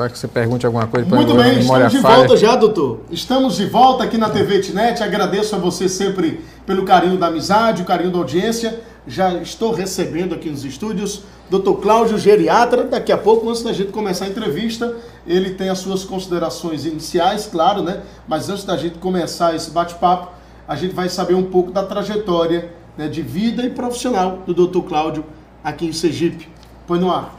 Vai que você pergunte alguma coisa para Muito bem, estamos de falha. volta já, doutor. Estamos de volta aqui na TV Tinet. Agradeço a você sempre pelo carinho da amizade, o carinho da audiência. Já estou recebendo aqui nos estúdios doutor Cláudio Geriatra. Daqui a pouco, antes da gente começar a entrevista, ele tem as suas considerações iniciais, claro, né? Mas antes da gente começar esse bate-papo, a gente vai saber um pouco da trajetória né, de vida e profissional do doutor Cláudio aqui em Sergipe. Põe no ar.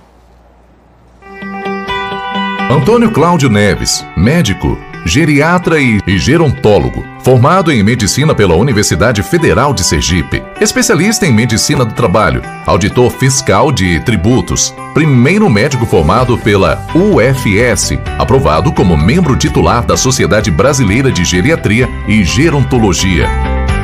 Antônio Cláudio Neves, médico, geriatra e, gerontólogo, formado em medicina pela Universidade Federal de Sergipe, especialista em medicina do trabalho, auditor fiscal de tributos, primeiro médico formado pela UFS, aprovado como membro titular da Sociedade Brasileira de Geriatria e Gerontologia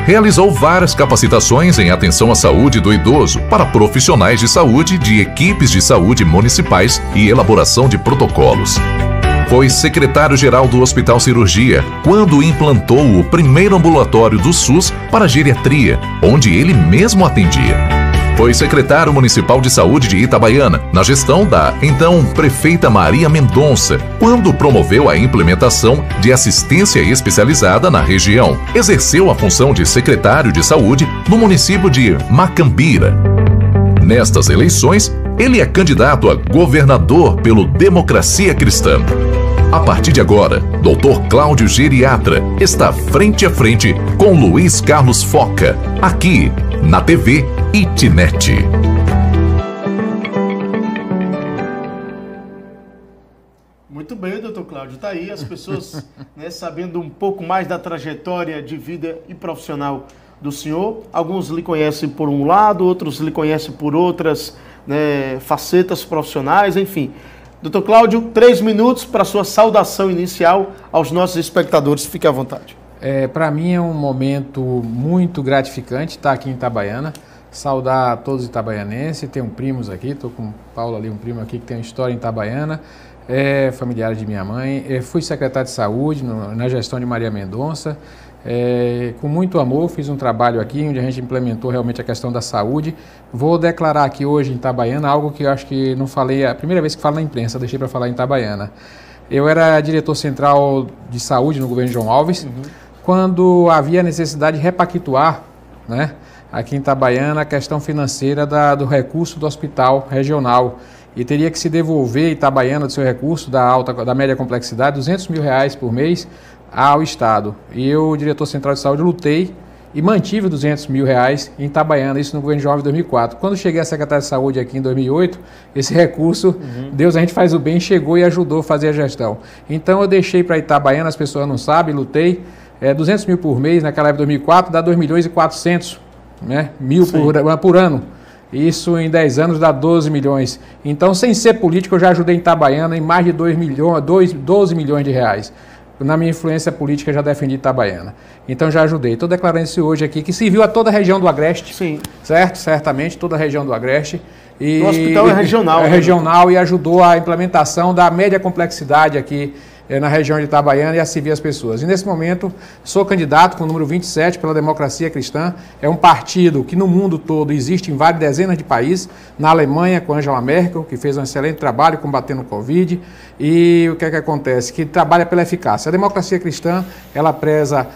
realizou várias capacitações em atenção à saúde do idoso para profissionais de saúde de equipes de saúde municipais e elaboração de protocolos foi secretário-geral do Hospital Cirurgia quando implantou o primeiro ambulatório do SUS para geriatria, onde ele mesmo atendia. Foi secretário municipal de saúde de Itabaiana, na gestão da então prefeita Maria Mendonça, quando promoveu a implementação de assistência especializada na região. Exerceu a função de secretário de saúde no município de Macambira. Nestas eleições, ele é candidato a governador pelo Democracia Cristã. A partir de agora, Dr. Cláudio Geriatra está frente a frente com Luiz Carlos Foca, aqui na TV Itnet. Muito bem, doutor Cláudio. Está aí as pessoas né, sabendo um pouco mais da trajetória de vida e profissional do senhor. Alguns lhe conhecem por um lado, outros lhe conhecem por outras né, facetas profissionais, enfim. Doutor Cláudio, três minutos para sua saudação inicial aos nossos espectadores. Fique à vontade. É, para mim é um momento muito gratificante estar aqui em Itabaiana saudar todos os itabaianenses. Tenho primos aqui, estou com o Paulo ali, um primo aqui que tem uma história em Itabaiana, é familiar de minha mãe. É, fui secretário de saúde no, na gestão de Maria Mendonça. É, com muito amor, fiz um trabalho aqui onde a gente implementou realmente a questão da saúde. Vou declarar aqui hoje em Itabaiana algo que eu acho que não falei, a primeira vez que falo na imprensa, deixei para falar em Itabaiana. Eu era diretor central de saúde no governo João Alves, uhum. quando havia necessidade de repactuar, né? aqui em Itabaiana, a questão financeira da, do recurso do hospital regional e teria que se devolver Itabaiana do seu recurso da alta da média complexidade, 200 mil reais por mês ao Estado. E eu, diretor central de saúde, lutei e mantive 200 mil reais em Itabaiana, isso no governo jovem 2004. Quando cheguei à Secretaria de Saúde aqui em 2008, esse recurso, uhum. Deus a gente faz o bem, chegou e ajudou a fazer a gestão. Então eu deixei para Itabaiana, as pessoas não sabem, lutei, é, eh, 200 mil por mês, naquela época 2004, dá 2 milhões e 400 né? Mil por, eh, por, ano. Isso em 10 anos dá 12 milhões. Então, sem ser político, eu já ajudei em Itabaiana em mais de 2 milhões, 2, 12 milhões de reais. Na minha influência política, já defendi Itabaiana. Então, já ajudei. Estou declarando isso hoje aqui, que serviu a toda a região do Agreste. Sim. Certo? Certamente, toda a região do Agreste. E, o hospital é regional. É né? regional né? e ajudou a implementação da média complexidade aqui é, na região de Itabaiana e a servir as pessoas. E nesse momento, sou candidato com o número 27 pela Democracia Cristã. É um partido que no mundo todo existe em várias dezenas de países. Na Alemanha, com Angela Merkel, que fez um excelente trabalho combatendo o Covid. E o que é que acontece? Que trabalha pela eficácia. A Democracia Cristã, ela preza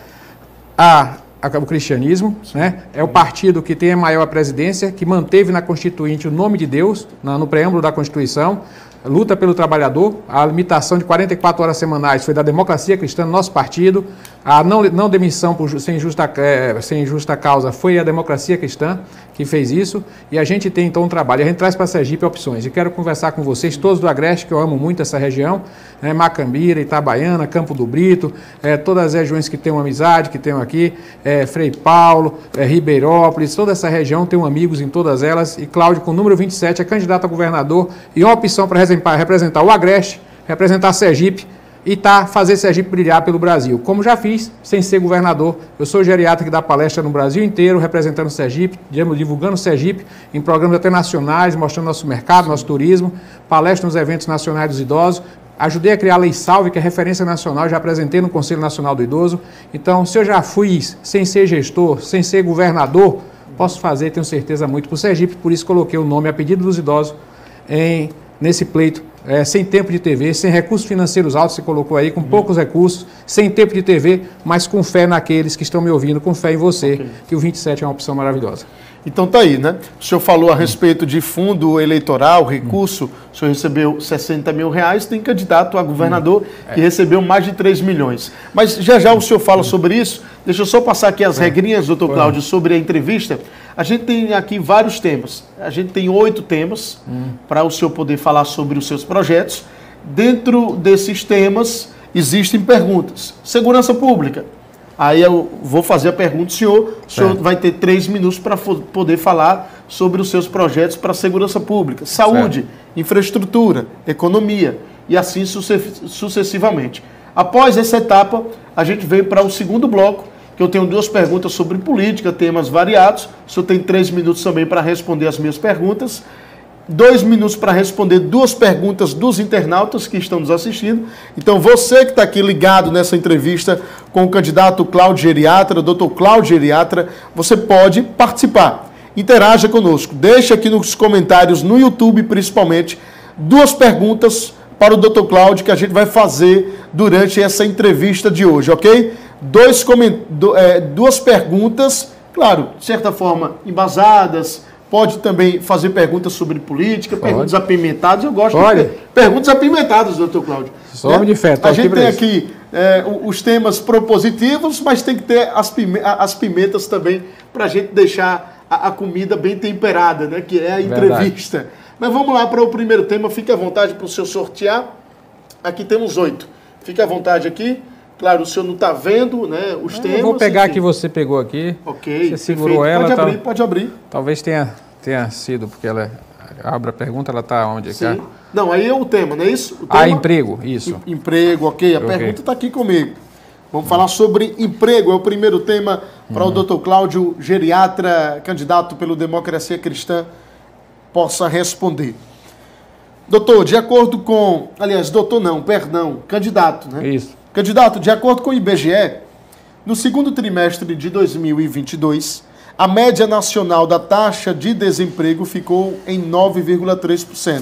a o cristianismo, né? é o partido que tem a maior presidência, que manteve na Constituinte o nome de Deus, no preâmbulo da Constituição, luta pelo trabalhador, a limitação de 44 horas semanais foi da democracia cristã, nosso partido, a não, não demissão por, sem, justa, é, sem justa causa foi a democracia cristã, que fez isso. E a gente tem então um trabalho. A gente traz para Sergipe opções. E quero conversar com vocês, todos do Agreste, que eu amo muito essa região, né? Macambira, Itabaiana, Campo do Brito, é, todas as regiões que têm uma amizade, que tem aqui, é, Frei Paulo, é, Ribeirópolis, toda essa região, tenho amigos em todas elas. E Cláudio, com o número 27, é candidato a governador e uma opção para representar o Agreste, representar Sergipe e tá fazer Sergipe brilhar pelo Brasil. Como já fiz, sem ser governador, eu sou geriatra que dá palestra no Brasil inteiro, representando o Sergipe, divulgando o Sergipe em programas até nacionais, mostrando nosso mercado, nosso turismo, palestra nos eventos nacionais dos idosos, ajudei a criar a Lei Salve, que é referência nacional, já apresentei no Conselho Nacional do Idoso. Então, se eu já fui sem ser gestor, sem ser governador, posso fazer, tenho certeza, muito para o Sergipe, por isso coloquei o nome a pedido dos idosos em, nesse pleito é, sem tempo de TV, sem recursos financeiros altos, você colocou aí, com uhum. poucos recursos, sem tempo de TV, mas com fé naqueles que estão me ouvindo, com fé em você, okay. que o 27 é uma opção maravilhosa. Então tá aí, né? O senhor falou a respeito de fundo eleitoral, recurso, o senhor recebeu 60 mil reais, tem candidato a governador que é. recebeu mais de 3 milhões. Mas já já o senhor fala sobre isso. Deixa eu só passar aqui as é. regrinhas, doutor Cláudio, sobre a entrevista. A gente tem aqui vários temas. A gente tem oito temas hum. para o senhor poder falar sobre os seus projetos. Dentro desses temas existem perguntas. Segurança pública Aí eu vou fazer a pergunta, senhor, o senhor vai ter três minutos para poder falar sobre os seus projetos para a segurança pública, saúde, certo. infraestrutura, economia e assim sucessivamente. Após essa etapa, a gente vem para o segundo bloco, que eu tenho duas perguntas sobre política, temas variados. O senhor tem três minutos também para responder as minhas perguntas dois minutos para responder duas perguntas dos internautas que estão nos assistindo. Então, você que está aqui ligado nessa entrevista com o candidato Cláudio Geriatra, doutor Cláudio Geriatra, você pode participar. Interaja conosco. Deixe aqui nos comentários, no YouTube principalmente, duas perguntas para o doutor Cláudio que a gente vai fazer durante essa entrevista de hoje, ok? Dois coment... É, duas perguntas, claro, de certa forma, embasadas, Pode também fazer perguntas sobre política, Pode. perguntas apimentadas. Eu gosto Pode. de perguntas apimentadas, doutor Cláudio. Só né? de fé, A gente tem aqui é, os temas propositivos, mas tem que ter as, pime as pimentas também para a gente deixar a, a, comida bem temperada, né? que é a entrevista. Verdade. Mas vamos lá para o primeiro tema. Fique à vontade para o senhor sortear. Aqui temos oito. Fique à vontade aqui. Claro, o senhor não está vendo né, os ah, eu temas. vou pegar enfim. que você pegou aqui. Ok. Você segurou perfeito. ela. Pode tá- abrir, pode abrir. Talvez tenha, tenha sido, porque ela é- abre a pergunta, ela está onde aqui? Sim. Não, aí é o tema, não é isso? O ah, tema... Ah, emprego, isso. emprego, ok. A okay. pergunta está aqui comigo. Vamos falar sobre emprego, é o primeiro tema para uhum. o Dr. Cláudio, geriatra, candidato pelo Democracia Cristã, possa responder. Doutor, de acordo com. Aliás, doutor não, perdão, candidato, né? Isso. Candidato, de acordo com o IBGE, no segundo trimestre de 2022, a média nacional da taxa de desemprego ficou em 9,3%,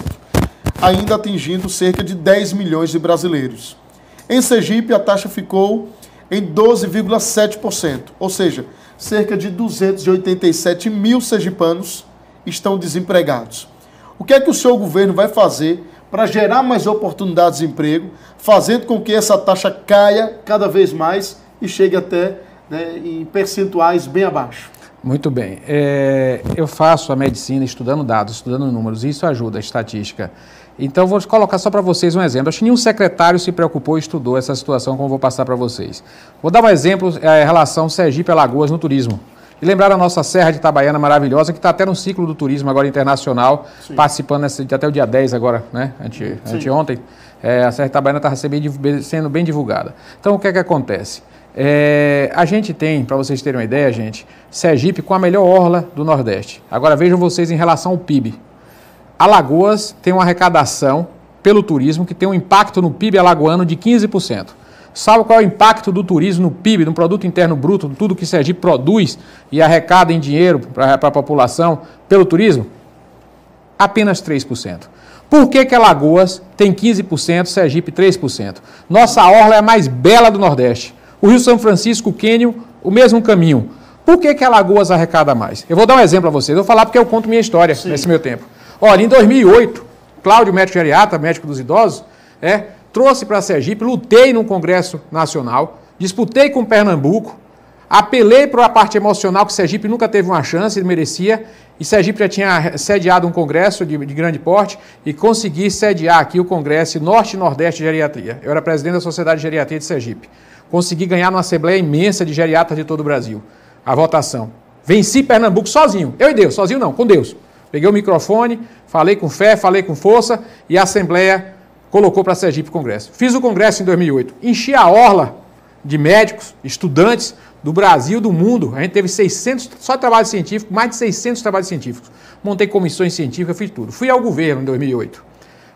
ainda atingindo cerca de 10 milhões de brasileiros. Em Sergipe, a taxa ficou em 12,7%, ou seja, cerca de 287 mil sergipanos estão desempregados. O que é que o seu governo vai fazer para gerar mais oportunidades de emprego, fazendo com que essa taxa caia cada vez mais e chegue até né, em percentuais bem abaixo. Muito bem. É, eu faço a medicina estudando dados, estudando números, e isso ajuda a estatística. Então, vou colocar só para vocês um exemplo. Acho que nenhum secretário se preocupou e estudou essa situação, como vou passar para vocês. Vou dar um exemplo, é, a relação Sergipe-Alagoas no turismo e lembrar a nossa Serra de Itabaiana maravilhosa, que está até no ciclo do turismo agora internacional, Sim. participando até o dia 10 agora, né? Ante, anteontem. É, a Serra de Itabaiana está sendo bem divulgada. Então, o que é que acontece? É, a gente tem, para vocês terem uma ideia, gente, Sergipe com a melhor orla do Nordeste. Agora vejam vocês em relação ao PIB. Alagoas tem uma arrecadação pelo turismo que tem um impacto no PIB alagoano de 15%. Sabe qual é o impacto do turismo no PIB, no produto interno bruto, tudo que Sergipe produz e arrecada em dinheiro para a população pelo turismo? Apenas 3%. Por que, que Alagoas tem 15%, Sergipe 3%? Nossa orla é a mais bela do Nordeste. O Rio São Francisco, o Quênio, o mesmo caminho. Por que, que Alagoas arrecada mais? Eu vou dar um exemplo a vocês. Eu vou falar porque eu conto minha história Sim. nesse meu tempo. Olha, em 2008, Cláudio, médico geriata, médico dos idosos, é, trouxe para Sergipe, lutei no Congresso Nacional, disputei com Pernambuco, apelei para a parte emocional que Sergipe nunca teve uma chance, ele merecia, e Sergipe já tinha sediado um congresso de, de grande porte e consegui sediar aqui o Congresso Norte e Nordeste de Geriatria. Eu era presidente da Sociedade de Geriatria de Sergipe. Consegui ganhar numa assembleia imensa de geriatras de todo o Brasil. A votação. Venci Pernambuco sozinho. Eu e Deus, sozinho não, com Deus. Peguei o microfone, falei com fé, falei com força e a assembleia colocou para Sergipe Congresso. Fiz o Congresso em 2008, enchi a orla de médicos, estudantes do Brasil, do mundo. A gente teve 600, só trabalho científico, mais de 600 trabalhos científicos. Montei comissões científicas, fiz tudo. Fui ao governo em 2008.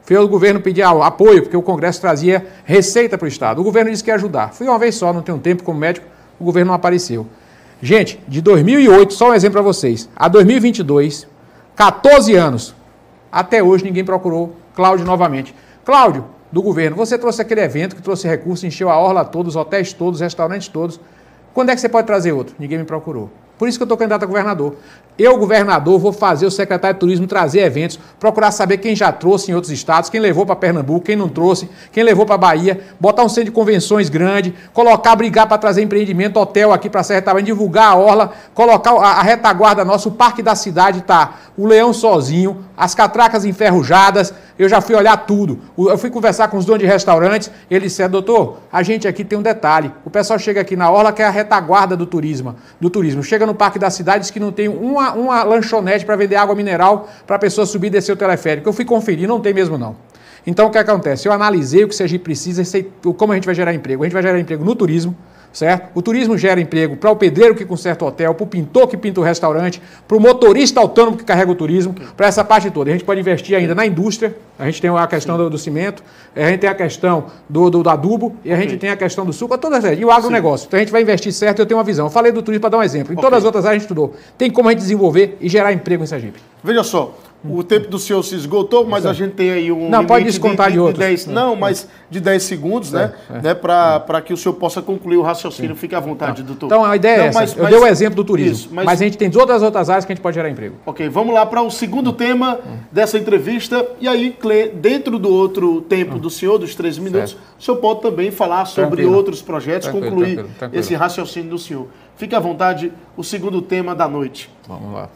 Fui ao governo pedir apoio, porque o Congresso trazia receita para o Estado. O governo disse que ia ajudar. Fui uma vez só, não tenho tempo como médico, o governo não apareceu. Gente, de 2008, só um exemplo para vocês, a 2022, 14 anos, até hoje ninguém procurou Cláudio novamente. Cláudio, do governo, você trouxe aquele evento que trouxe recursos, encheu a orla todos, os hotéis todos, os restaurantes todos. Quando é que você pode trazer outro? Ninguém me procurou. Por isso que eu estou candidato a governador. Eu, governador, vou fazer o secretário de turismo trazer eventos, procurar saber quem já trouxe em outros estados, quem levou para Pernambuco, quem não trouxe, quem levou para Bahia, botar um centro de convenções grande, colocar, brigar para trazer empreendimento, hotel aqui para Serra Itabaiana, divulgar a orla, colocar a, a retaguarda nossa, o parque da cidade está, o leão sozinho, as catracas enferrujadas, eu já fui olhar tudo. Eu fui conversar com os donos de restaurantes, eles disseram, doutor, a gente aqui tem um detalhe, o pessoal chega aqui na orla que é a retaguarda do turismo, do turismo. Chega no no Parque da Cidade, que não tem uma, uma lanchonete para vender água mineral para a pessoa subir e descer o teleférico. Eu fui conferir, não tem mesmo não. Então o que acontece? Eu analisei o que o Sergipe precisa, sei como a gente vai gerar emprego. A gente vai gerar emprego no turismo, certo? O turismo gera emprego para o pedreiro que conserta o hotel, para o pintor que pinta o restaurante, para o motorista autônomo que carrega o turismo, para essa parte toda. A gente pode investir ainda na indústria, a gente tem a questão do, do, cimento, a gente tem a questão do, do, do adubo e a gente tem a questão do suco, todas as, e o agronegócio. Sim. Então a gente vai investir certo, eu tenho uma visão. Eu falei do turismo para dar um exemplo. Em okay. todas as outras áreas a gente estudou. Tem como a gente desenvolver e gerar emprego em Sergipe. Veja só, o tempo do senhor se esgotou, mas Exato. É. a gente tem aí um. Não, pode descontar de, de, de, 10, outros. não, é. mas de 10 segundos, né? É, é, né? É, né Para é. que o senhor possa concluir o raciocínio. Sim. Fique à vontade, não. Tá. doutor. Então, a ideia não, é essa. Mas, eu mas, dei o exemplo do turismo. Isso, mas, mas, a gente tem outras outras áreas que a gente pode gerar emprego. Ok, vamos lá para o segundo hum. tema hum. dessa entrevista. E aí, Clê, dentro do outro tempo hum. do senhor, dos três minutos, certo. o senhor pode também falar sobre tranquilo. outros projetos, tranquilo, concluir tranquilo, esse raciocínio do senhor. Fique à vontade, o segundo tema da noite. Vamos lá.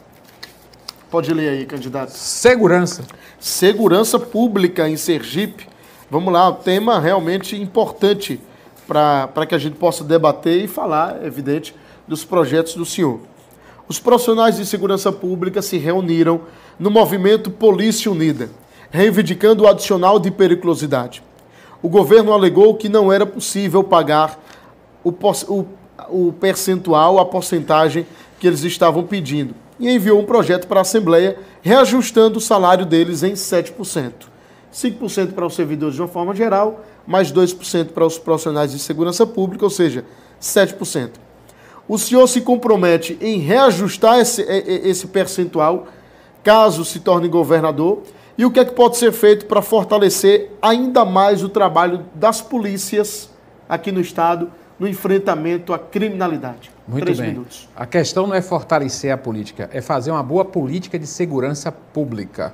Pode ler aí, candidato. Segurança. Segurança pública em Sergipe. Vamos lá, o tema realmente importante para que a gente possa debater e falar, é evidente, dos projetos do senhor. Os profissionais de segurança pública se reuniram no movimento Polícia Unida, reivindicando o adicional de periculosidade. O governo alegou que não era possível pagar o, o, o percentual, a porcentagem que eles estavam pedindo e enviou um projeto para a Assembleia reajustando o salário deles em 7%. 5% para os servidores de uma forma geral, mais 2% para os profissionais de segurança pública, ou seja, 7%. O senhor se compromete em reajustar esse, esse percentual caso se torne governador? E o que é que pode ser feito para fortalecer ainda mais o trabalho das polícias aqui no estado no enfrentamento à criminalidade. Muito Três bem. minutos. A questão não é fortalecer a política, é fazer uma boa política de segurança pública.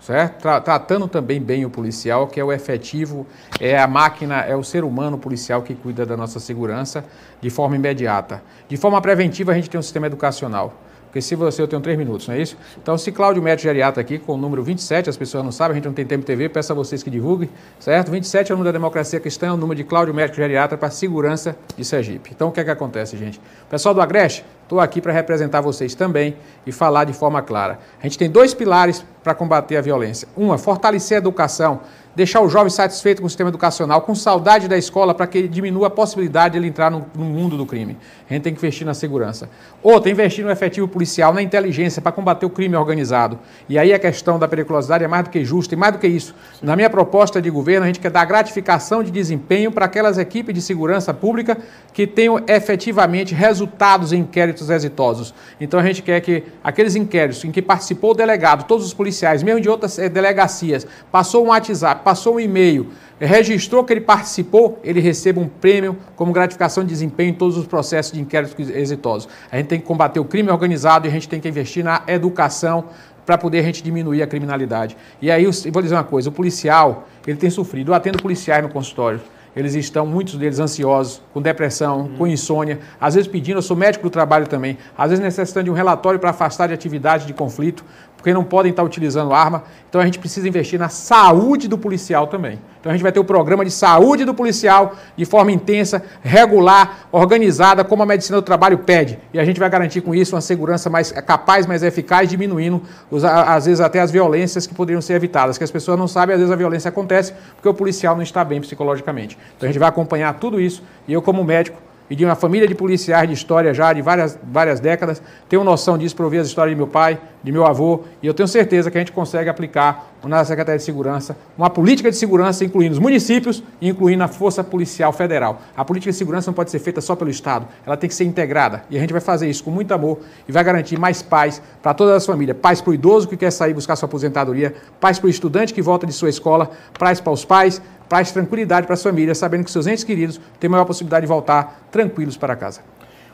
Certo? Tra tratando também bem o policial, que é o efetivo, é a máquina, é o ser humano policial que cuida da nossa segurança de forma imediata. De forma preventiva, a gente tem um sistema educacional. Porque se você, eu tenho três minutos, não é isso? Então, se Cláudio Médio Geriata aqui, com o número 27, as pessoas não sabem, a gente não tem tempo TV, peço a vocês que divulguem, certo? 27 é o número da democracia cristã, é o número de Cláudio Médio Geriata para a segurança de Sergipe. Então, o que é que acontece, gente? Pessoal do Agreste, estou aqui para representar vocês também e falar de forma clara. A gente tem dois pilares para combater a violência. Uma, fortalecer a educação deixar o jovem satisfeito com o sistema educacional, com saudade da escola, para que diminua a possibilidade de ele entrar no, no, mundo do crime. A gente tem que investir na segurança. Outra, investir no efetivo policial, na inteligência, para combater o crime organizado. E aí a questão da periculosidade é mais do que justa, e mais do que isso. Na minha proposta de governo, a gente quer dar gratificação de desempenho para aquelas equipes de segurança pública que tenham efetivamente resultados em inquéritos exitosos. Então a gente quer que aqueles inquéritos em que participou o delegado, todos os policiais, mesmo de outras eh, delegacias, passou um WhatsApp, passou um e-mail, registrou que ele participou, ele receba um prêmio como gratificação de desempenho em todos os processos de inquérito exitosos. A gente tem que combater o crime organizado e a gente tem que investir na educação para poder a gente diminuir a criminalidade. E aí, eu vou dizer uma coisa, o policial, ele tem sofrido, eu atendo policiais no consultório, eles estão, muitos deles, ansiosos, com depressão, uhum. com insônia, às vezes pedindo, eu sou médico do trabalho também, às vezes necessitando de um relatório para afastar de atividade de conflito, porque não podem estar utilizando arma. Então a gente precisa investir na saúde do policial também. Então a gente vai ter o um programa de saúde do policial de forma intensa, regular, organizada, como a medicina do trabalho pede. E a gente vai garantir com isso uma segurança mais capaz, mais eficaz, diminuindo os, às vezes até as violências que poderiam ser evitadas. Que as pessoas não sabem, às vezes a violência acontece porque o policial não está bem psicologicamente. Então a gente vai acompanhar tudo isso e eu, como médico, e de uma família de policiais de história já de várias, várias décadas, tenho noção disso para ouvir as histórias de meu pai, de meu avô, e eu tenho certeza que a gente consegue aplicar na Secretaria de Segurança uma política de segurança incluindo os municípios e incluindo a Força Policial Federal. A política de segurança não pode ser feita só pelo Estado, ela tem que ser integrada. E a gente vai fazer isso com muito amor e vai garantir mais paz para todas as famílias. Paz para o idoso que quer sair buscar sua aposentadoria, paz para o estudante que volta de sua escola, paz para os pais, paz tranquilidade para as famílias, sabendo que seus entes queridos têm maior possibilidade de voltar tranquilos para casa.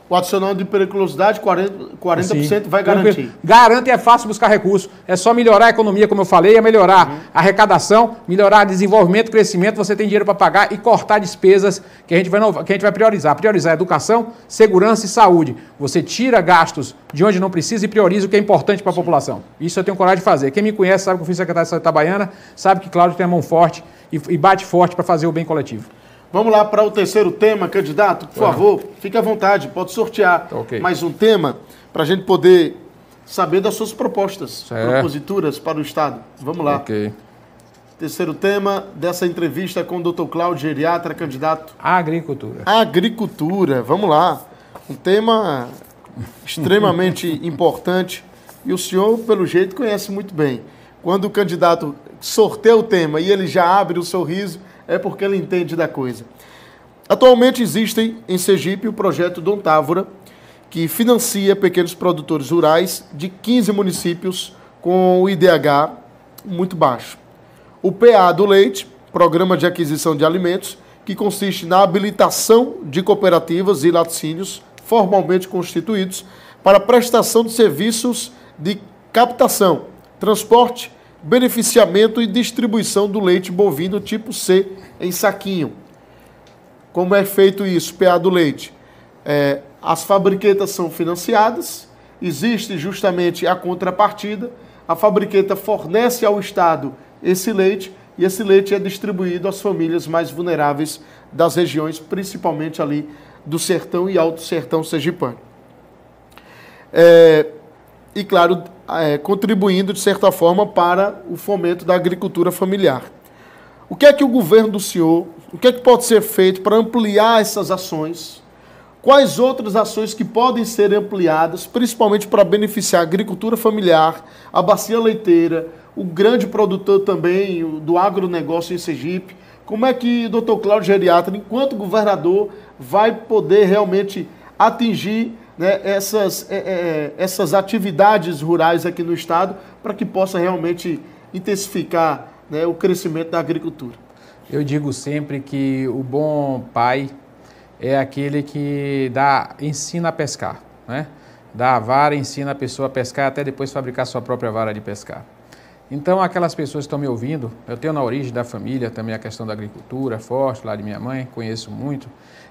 O adicional de periculosidade, 40%, 40 Sim. vai garantir. Garante é fácil buscar recursos. É só melhorar a economia, como eu falei, é melhorar uhum. a arrecadação, melhorar desenvolvimento, crescimento, você tem dinheiro para pagar e cortar despesas que a, gente vai, que a gente vai priorizar. Priorizar é educação, segurança e saúde. Você tira gastos de onde não precisa e prioriza o que é importante para a população. Isso eu tenho coragem de fazer. Quem me conhece sabe que eu fui secretário de Saúde Itabaiana, sabe que Cláudio tem a mão forte e, e bate forte para fazer o bem coletivo. Vamos lá para o terceiro tema, candidato, por favor, fique à vontade, pode sortear tá, okay. mais um tema para a gente poder saber das suas propostas, certo. proposituras para o Estado. Vamos lá. Okay. Terceiro tema dessa entrevista com o Dr. Cláudio Geriatra, candidato. Agricultura. Agricultura, vamos lá. Um tema extremamente importante e o senhor, pelo jeito, conhece muito bem. Quando o candidato sorteia o tema e ele já abre o sorriso, é porque ela entende da coisa. Atualmente existem em Sergipe o projeto Távora, que financia pequenos produtores rurais de 15 municípios com o IDH muito baixo. O PA do Leite, Programa de Aquisição de Alimentos, que consiste na habilitação de cooperativas e laticínios formalmente constituídos para prestação de serviços de captação, transporte, beneficiamento e distribuição do leite bovino tipo C em saquinho. Como é feito isso, PA do leite? É, as fabriquetas são financiadas, existe justamente a contrapartida, a fabriqueta fornece ao Estado esse leite e esse leite é distribuído às famílias mais vulneráveis das regiões, principalmente ali do sertão e alto sertão sergipano. É, e, claro, é, contribuindo de certa forma para o fomento da agricultura familiar. O que é que o governo do senhor, o que é que pode ser feito para ampliar essas ações? Quais outras ações que podem ser ampliadas, principalmente para beneficiar a agricultura familiar, a bacia leiteira, o grande produtor também do agronegócio em Sergipe? Como é que o doutor Cláudio Geriatra, enquanto governador, vai poder realmente atingir né, essas, é, é, essas atividades rurais aqui no estado para que possa realmente intensificar né, o crescimento da agricultura. Eu digo sempre que o bom pai é aquele que dá, ensina a pescar, né? Dá a vara, ensina a pessoa a pescar até depois fabricar sua própria vara de pescar. Então, aquelas pessoas que estão me ouvindo, eu tenho na origem da família também a questão da agricultura forte, lá de minha mãe, conheço muito.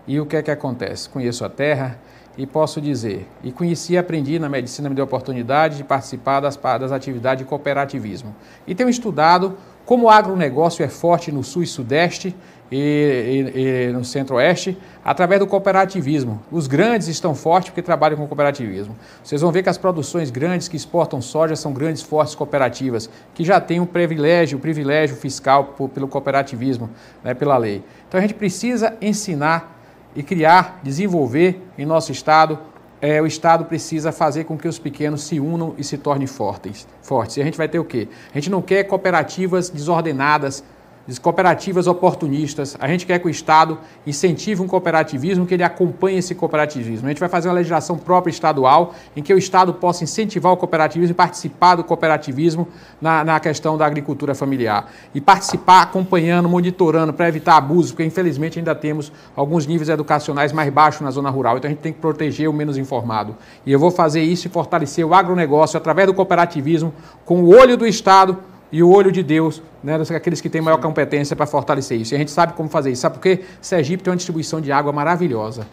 E o que é que acontece? Conheço a terra, e posso dizer, e conheci e aprendi na medicina, me deu a oportunidade de participar das, das atividades de cooperativismo. E tenho estudado como o agronegócio é forte no sul e sudeste e, e, e no centro-oeste, através do cooperativismo. Os grandes estão fortes porque trabalham com cooperativismo. Vocês vão ver que as produções grandes que exportam soja são grandes, fortes cooperativas, que já têm um privilégio, um privilégio fiscal por, pelo cooperativismo, né, pela lei. Então a gente precisa ensinar e criar, desenvolver em nosso Estado, é, o Estado precisa fazer com que os pequenos se unam e se tornem fortes. fortes. E a gente vai ter o quê? A gente não quer cooperativas desordenadas, diz cooperativas oportunistas. A gente quer que o Estado incentive um cooperativismo, que ele acompanhe esse cooperativismo. A gente vai fazer uma legislação própria estadual, em que o Estado possa incentivar o cooperativismo e participar do cooperativismo na, na questão da agricultura familiar. E participar acompanhando, monitorando, para evitar abusos, porque infelizmente ainda temos alguns níveis educacionais mais baixos na zona rural. Então a gente tem que proteger o menos informado. E eu vou fazer isso e fortalecer o agronegócio através do cooperativismo, com o olho do Estado e o olho de Deus, né, aqueles que têm maior competência para fortalecer isso. E a gente sabe como fazer isso. Sabe por quê? Sergipe tem uma distribuição de água maravilhosa.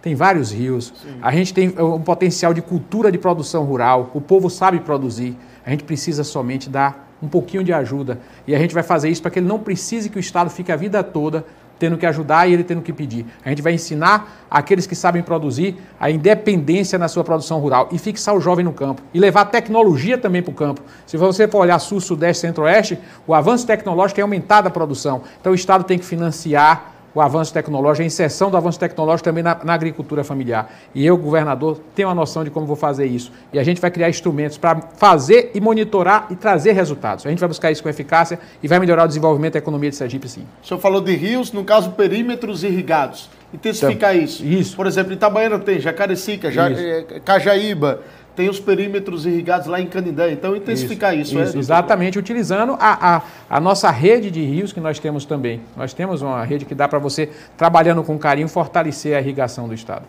Tem vários rios. Sim. A gente tem é, um potencial de cultura de produção rural. O povo sabe produzir. A gente precisa somente dar um pouquinho de ajuda. E a gente vai fazer isso para que ele não precise que o Estado fique a vida toda tendo que ajudar e ele tendo que pedir. A gente vai ensinar aqueles que sabem produzir a independência na sua produção rural e fixar o jovem no campo e levar tecnologia também para o campo. Se você for olhar sul, sudeste, centro-oeste, o avanço tecnológico tem é aumentado a produção. Então o Estado tem que financiar o avanço tecnológico, a inserção do avanço tecnológico também na, na, agricultura familiar. E eu, governador, tenho uma noção de como vou fazer isso. E a gente vai criar instrumentos para fazer e monitorar e trazer resultados. A gente vai buscar isso com eficácia e vai melhorar o desenvolvimento da economia de Sergipe, sim. O senhor falou de rios, no caso, perímetros irrigados. Intensificar então, isso. Isso. Por exemplo, Itabaiana tem Jacarecica, ja, eh, Cajaíba, tem os perímetros irrigados lá em Canindé. Então, intensificar isso. isso, é, isso é? Exatamente, utilizando a, a, a, nossa rede de rios que nós temos também. Nós temos uma rede que dá para você, trabalhando com carinho, fortalecer a irrigação do Estado.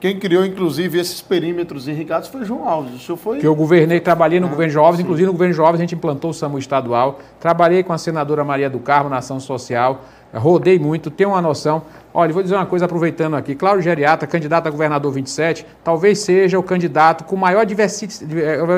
Quem criou, inclusive, esses perímetros irrigados foi João Alves. O senhor foi. Que eu governei, trabalhei no ah, governo João Alves, inclusive no governo João Alves a gente implantou o SAMU estadual. Trabalhei com a senadora Maria do Carmo na ação social rodei muito, tenho uma noção. Olha, vou dizer uma coisa aproveitando aqui. Cláudio Geriata, candidato a governador 27, talvez seja o candidato com maior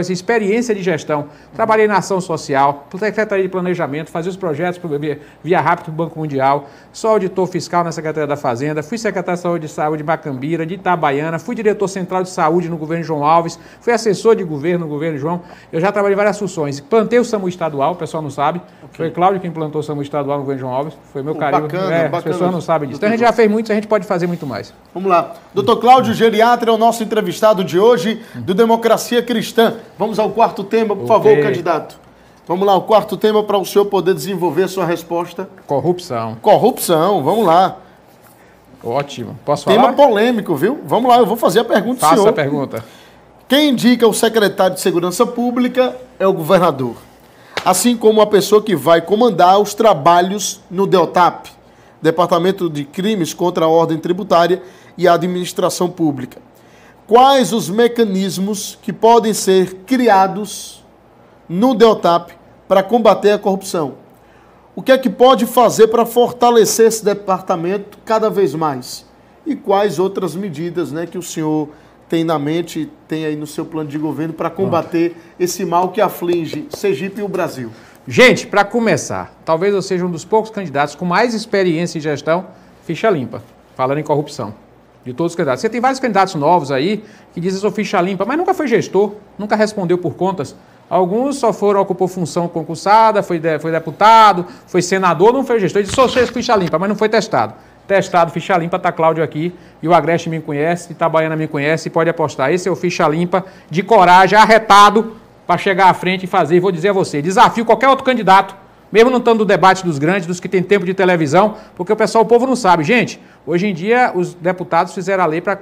experiência de gestão. Trabalhei na ação social, Secretaria de Planejamento, fazia os projetos via, via Rápido Banco Mundial, sou auditor fiscal na Secretaria da Fazenda, fui secretário de Saúde de Saúde de Macambira, de Itabaiana, fui diretor central de saúde no governo João Alves, fui assessor de governo no governo João. Eu já trabalhei várias funções. Plantei o SAMU estadual, o pessoal não sabe. Okay. Foi Cláudio quem plantou o SAMU estadual no governo João Alves, foi meu Bacana, é, bacana. As pessoas não sabem disso. Então a gente já fez muito, a gente pode fazer muito mais. Vamos lá. Doutor Cláudio Geriatra é o nosso entrevistado de hoje do Democracia Cristã. Vamos ao quarto tema, por favor, candidato. Vamos lá, o quarto tema para o senhor poder desenvolver sua resposta. Corrupção. Corrupção, vamos lá. Ótimo. Posso falar? Tema polêmico, viu? Vamos lá, eu vou fazer a pergunta Faça senhor. Faça a pergunta. Quem indica o secretário de Segurança Pública é o governador assim como a pessoa que vai comandar os trabalhos no DELTAP, Departamento de Crimes contra a Ordem Tributária e a Administração Pública. Quais os mecanismos que podem ser criados no DELTAP para combater a corrupção? O que é que pode fazer para fortalecer esse departamento cada vez mais? E quais outras medidas né, que o senhor tem na mente, tem aí no seu plano de governo para combater Pronto. esse mal que aflige Sergipe e o Brasil? Gente, para começar, talvez eu seja um dos poucos candidatos com mais experiência em gestão, ficha limpa, falando em corrupção. De todos os candidatos. Você tem vários candidatos novos aí que dizem sou ficha limpa, mas nunca foi gestor, nunca respondeu por contas. Alguns só foram, ocupou função concursada, foi, de, foi deputado, foi senador, não foi gestor. Ele disse, sou ficha limpa, mas não foi testado testado ficha limpa, tá Cláudio aqui, e o Agreste me conhece, Itabaiana me conhece, pode apostar. Esse é o ficha limpa de coragem, arretado para chegar à frente e fazer, vou dizer a você, desafio qualquer outro candidato mesmo não estando no debate dos grandes, dos que tem tempo de televisão, porque o pessoal, o povo não sabe. Gente, hoje em dia os deputados fizeram a lei para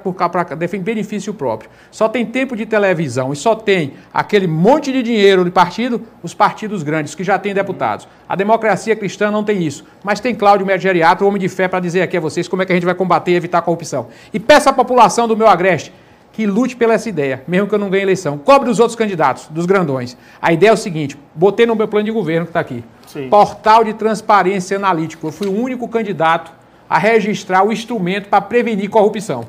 defender benefício próprio. Só tem tempo de televisão e só tem aquele monte de dinheiro de partido, os partidos grandes, que já têm deputados. A democracia cristã não tem isso. Mas tem Cláudio o homem de fé, para dizer aqui a vocês como é que a gente vai combater e evitar a corrupção. E peça à população do meu agreste, que lute pela essa ideia, mesmo que eu não ganhe eleição. Cobre os outros candidatos, dos grandões. A ideia é o seguinte: botei no meu plano de governo que está aqui. Sim. Portal de transparência analítico. Eu fui o único candidato a registrar o instrumento para prevenir corrupção.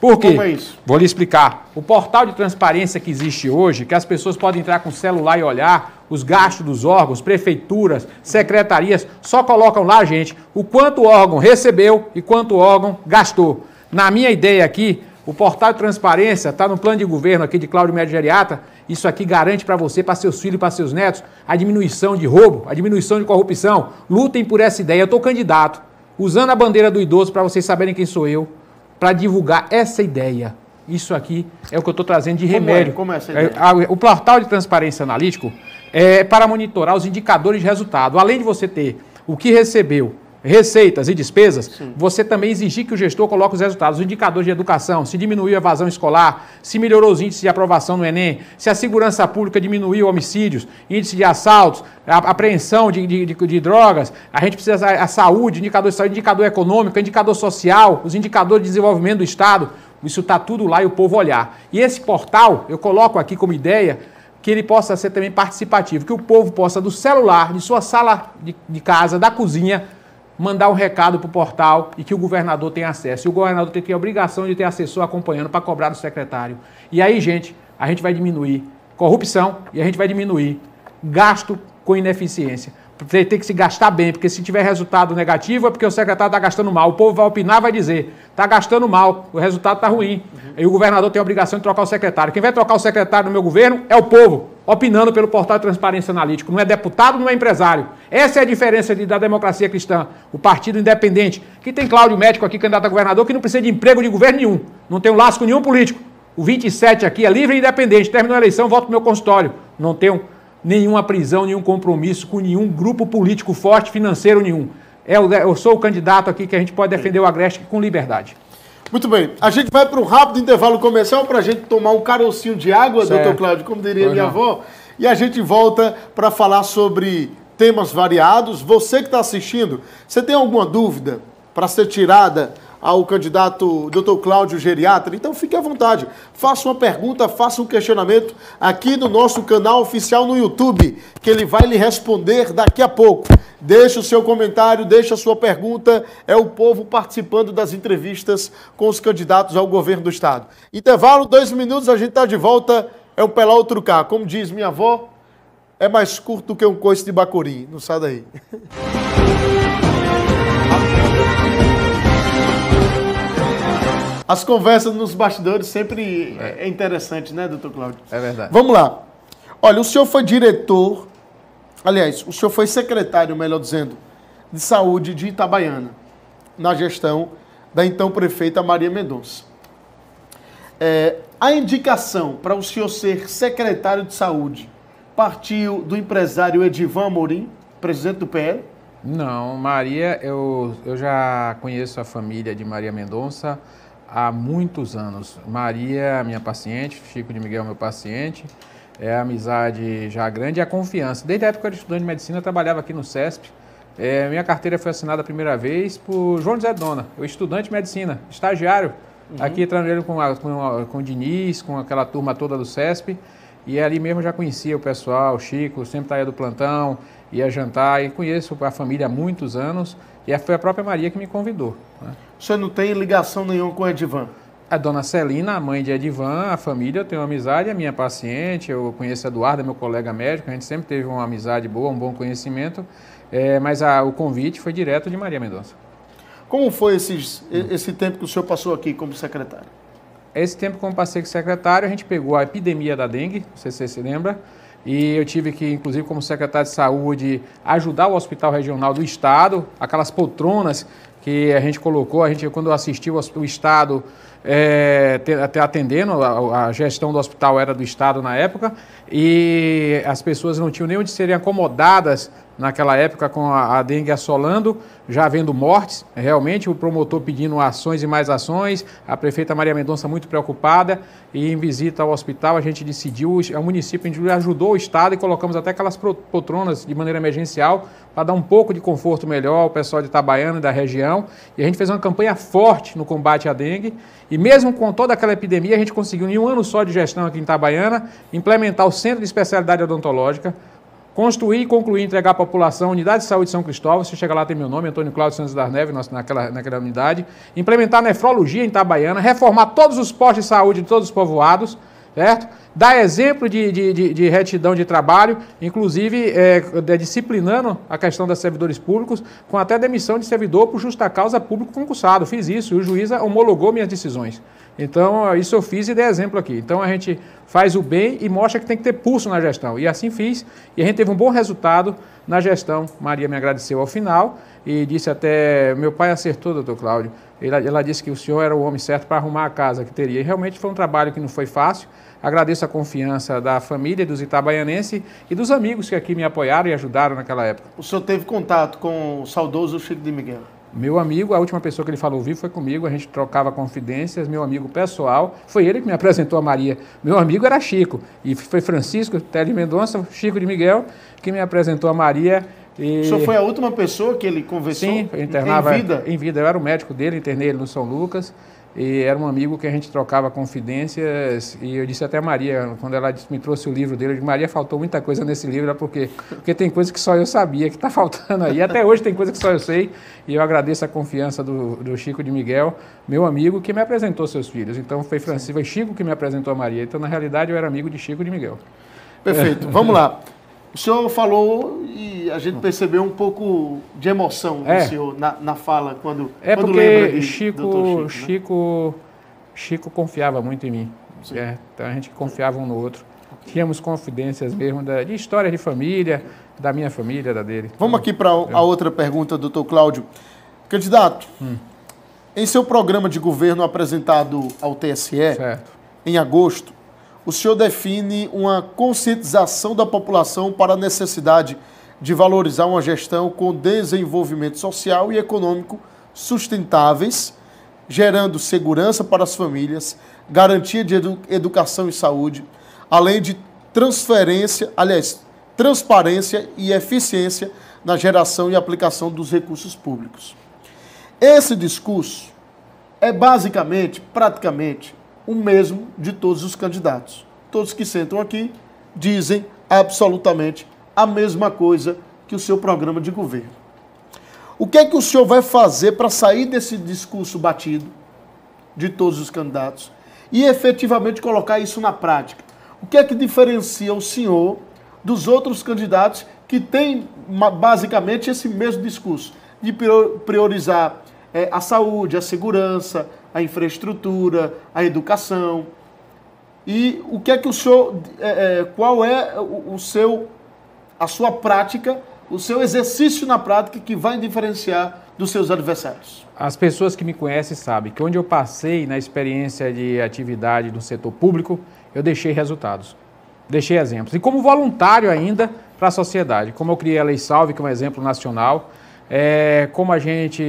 Por quê? Como é isso? Vou lhe explicar. O portal de transparência que existe hoje, que as pessoas podem entrar com o celular e olhar os gastos dos órgãos, prefeituras, secretarias, só colocam lá, gente, o quanto o órgão recebeu e quanto o órgão gastou. Na minha ideia aqui, o portal de transparência está no plano de governo aqui de Cláudio Médio Geriata. Isso aqui garante para você, para seus filhos e para seus netos, a diminuição de roubo, a diminuição de corrupção. Lutem por essa ideia. Eu estou candidato, usando a bandeira do idoso para vocês saberem quem sou eu, para divulgar essa ideia. Isso aqui é o que eu estou trazendo de é? remédio. Como é, como é ideia? O portal de transparência analítico é para monitorar os indicadores de resultado. Além de você ter o que recebeu, receitas e despesas, Sim. você também exigir que o gestor coloque os resultados, os indicadores de educação, se diminuiu a evasão escolar, se melhorou os índices de aprovação no Enem, se a segurança pública diminuiu homicídios, índice de assaltos, a, apreensão de, de, de, de, drogas, a gente precisa a, saúde, indicador de saúde, indicador econômico, indicador social, os indicadores de desenvolvimento do Estado. Isso está tudo lá e o povo olhar. E esse portal, eu coloco aqui como ideia, que ele possa ser também participativo, que o povo possa, do celular, de sua sala de, de casa, da cozinha, mandar um recado para o portal e que o governador tenha acesso. E o governador tem que ter a obrigação de ter assessor acompanhando para cobrar do secretário. E aí, gente, a gente vai diminuir corrupção e a gente vai diminuir gasto com ineficiência tem que se gastar bem, porque se tiver resultado negativo é porque o secretário está gastando mal. O povo vai opinar, vai dizer, está gastando mal, o resultado está ruim. Uhum. E o governador tem a obrigação de trocar o secretário. Quem vai trocar o secretário no meu governo é o povo, opinando pelo portal de transparência analítica. Não é deputado, não é empresário. Essa é a diferença de, da democracia cristã. O partido independente, que tem Cláudio Médico aqui, candidato a governador, que não precisa de emprego de governo nenhum. Não tem um laço com nenhum político. O 27 aqui é livre e independente. Terminou a eleição, volto para o meu consultório. Não tenho nenhuma prisão, nenhum compromisso com nenhum grupo político forte, financeiro nenhum. É eu, eu sou o candidato aqui que a gente pode defender o Agreste com liberdade. Muito bem. A gente vai para um rápido intervalo comercial para a gente tomar um carocinho de água, certo. doutor Cláudio, como diria pois minha não. avó. E a gente volta para falar sobre temas variados. Você que está assistindo, você tem alguma dúvida para ser tirada ao candidato Dr. Cláudio Geriatra. Então fique à vontade, faça uma pergunta, faça um questionamento aqui no nosso canal oficial no YouTube, que ele vai lhe responder daqui a pouco. Deixe o seu comentário, deixe a sua pergunta. É o povo participando das entrevistas com os candidatos ao governo do Estado. Intervalo, dois minutos, a gente está de volta. É um pelar outro cá. Como diz minha avó, é mais curto que um coice de bacuri. Não sai daí. As conversas nos bastidores sempre é, é, é interessante, né, doutor Cláudio? É verdade. Vamos lá. Olha, o senhor foi diretor, aliás, o senhor foi secretário, melhor dizendo, de saúde de Itabaiana, na gestão da então prefeita Maria Mendonça. É, a indicação para o senhor ser secretário de saúde partiu do empresário Edivan Amorim, presidente do PL? Não, Maria, eu, eu já conheço a família de Maria Mendonça há muitos anos. Maria, é minha paciente, Chico de Miguel, é meu paciente. É a amizade já grande e a confiança. Desde a época que eu era estudante de medicina, eu trabalhava aqui no CESP. É, minha carteira foi assinada a primeira vez por João José Dona, eu estudante de medicina, estagiário, uhum. aqui trabalhando com, a, com, a, com o Diniz, com aquela turma toda do CESP. E ali mesmo já conhecia o pessoal, o Chico, sempre saía tá do plantão, ia jantar, e conheço a família há muitos anos. E foi a própria Maria que me convidou. Né? O senhor não tem ligação nenhuma com o Edivan? A dona Celina, a mãe de Edivan, a família, eu tenho amizade, a minha paciente, eu conheço a Eduardo, meu colega médico, a gente sempre teve uma amizade boa, um bom conhecimento, é, mas a, o convite foi direto de Maria Mendonça. Como foi esses, esse tempo que o senhor passou aqui como secretário? Esse tempo como passei como secretário, a gente pegou a epidemia da dengue, não sei se você se lembra, e eu tive que, inclusive, como secretário de saúde, ajudar o Hospital Regional do Estado, aquelas poltronas que a gente colocou, a gente, quando assistiu o Estado até atendendo, a, gestão do hospital era do Estado na época, e as pessoas não tinham nem onde serem acomodadas naquela época com a, dengue assolando, já havendo mortes, realmente, o promotor pedindo ações e mais ações, a prefeita Maria Mendonça muito preocupada, e em visita ao hospital a gente decidiu, o município a ajudou o Estado e colocamos até aquelas poltronas de maneira emergencial para dar um pouco de conforto melhor ao pessoal de Itabaiana e da região, e a gente fez uma campanha forte no combate à dengue, e mesmo com toda aquela epidemia, a gente conseguiu em um ano só de gestão aqui em Itabaiana, implementar o Centro de Especialidade Odontológica, construir e concluir, entregar à população, unidade de saúde de São Cristóvão, você chega lá tem meu nome, Antônio Cláudio Santos das Neves, naquela, naquela unidade, implementar nefrologia em Itabaiana, reformar todos os postos de saúde de todos os povoados, certo? Dá exemplo de, de, de, de retidão de trabalho, inclusive é, é disciplinando a questão dos servidores públicos, com até demissão de servidor por justa causa público concursado. Fiz isso e o juiz homologou minhas decisões. Então, isso eu fiz e dei exemplo aqui. Então, a gente faz o bem e mostra que tem que ter pulso na gestão. E assim fiz, e a gente teve um bom resultado na gestão. Maria me agradeceu ao final e disse até, meu pai acertou, doutor Cláudio. Ela, ela disse que o senhor era o homem certo para arrumar a casa que teria. E realmente foi um trabalho que não foi fácil, Agradeço a confiança da família, dos itabaianenses e dos amigos que aqui me apoiaram e ajudaram naquela época. O senhor teve contato com o saudoso Chico de Miguel? Meu amigo, a última pessoa que ele falou vivo foi comigo, a gente trocava confidências, meu amigo pessoal, foi ele que me apresentou a Maria. Meu amigo era Chico, e foi Francisco Télio Mendonça, Chico de Miguel, que me apresentou a Maria. E... O senhor foi a última pessoa que ele conversou Sim, internava, em vida? Em vida, eu era o médico dele, internei ele no São Lucas, e era um amigo que a gente trocava confidências e eu disse até a Maria, quando ela me trouxe o livro dele, eu disse, Maria, faltou muita coisa nesse livro, é porque, porque tem coisa que só eu sabia que está faltando aí, até hoje tem coisa que só eu sei e eu agradeço a confiança do, do Chico de Miguel, meu amigo, que me apresentou seus filhos, então foi, Francisco, foi Chico que me apresentou a Maria, então na realidade eu era amigo de Chico de Miguel. Perfeito, vamos lá. O senhor falou e a gente percebeu um pouco de emoção do é. senhor na, na, fala quando É quando porque de, Chico, Chico, né? Chico, Chico confiava muito em mim. É, então a gente confiava um no outro. Tínhamos confidências mesmo da, de história de família, da minha família, da dele. Vamos aqui para a outra pergunta, doutor Cláudio. Candidato, hum. em seu programa de governo apresentado ao TSE, certo. em agosto, o senhor define uma conscientização da população para a necessidade de valorizar uma gestão com desenvolvimento social e econômico sustentáveis, gerando segurança para as famílias, garantia de edu educação e saúde, além de transferência, aliás, transparência e eficiência na geração e aplicação dos recursos públicos. Esse discurso é basicamente, praticamente, o mesmo de todos os candidatos. Todos que sentam aqui dizem absolutamente a mesma coisa que o seu programa de governo. O que é que o senhor vai fazer para sair desse discurso batido de todos os candidatos e efetivamente colocar isso na prática? O que é que diferencia o senhor dos outros candidatos que têm basicamente esse mesmo discurso de priorizar é, a saúde, a segurança, a infraestrutura, a educação. E o que é que o senhor, é, é, qual é o, o seu, a sua prática, o seu exercício na prática que vai diferenciar dos seus adversários? As pessoas que me conhecem sabem que onde eu passei na experiência de atividade do setor público, eu deixei resultados, deixei exemplos. E como voluntário ainda para a sociedade, como eu criei a Lei Salve, que é um exemplo nacional, é, como a gente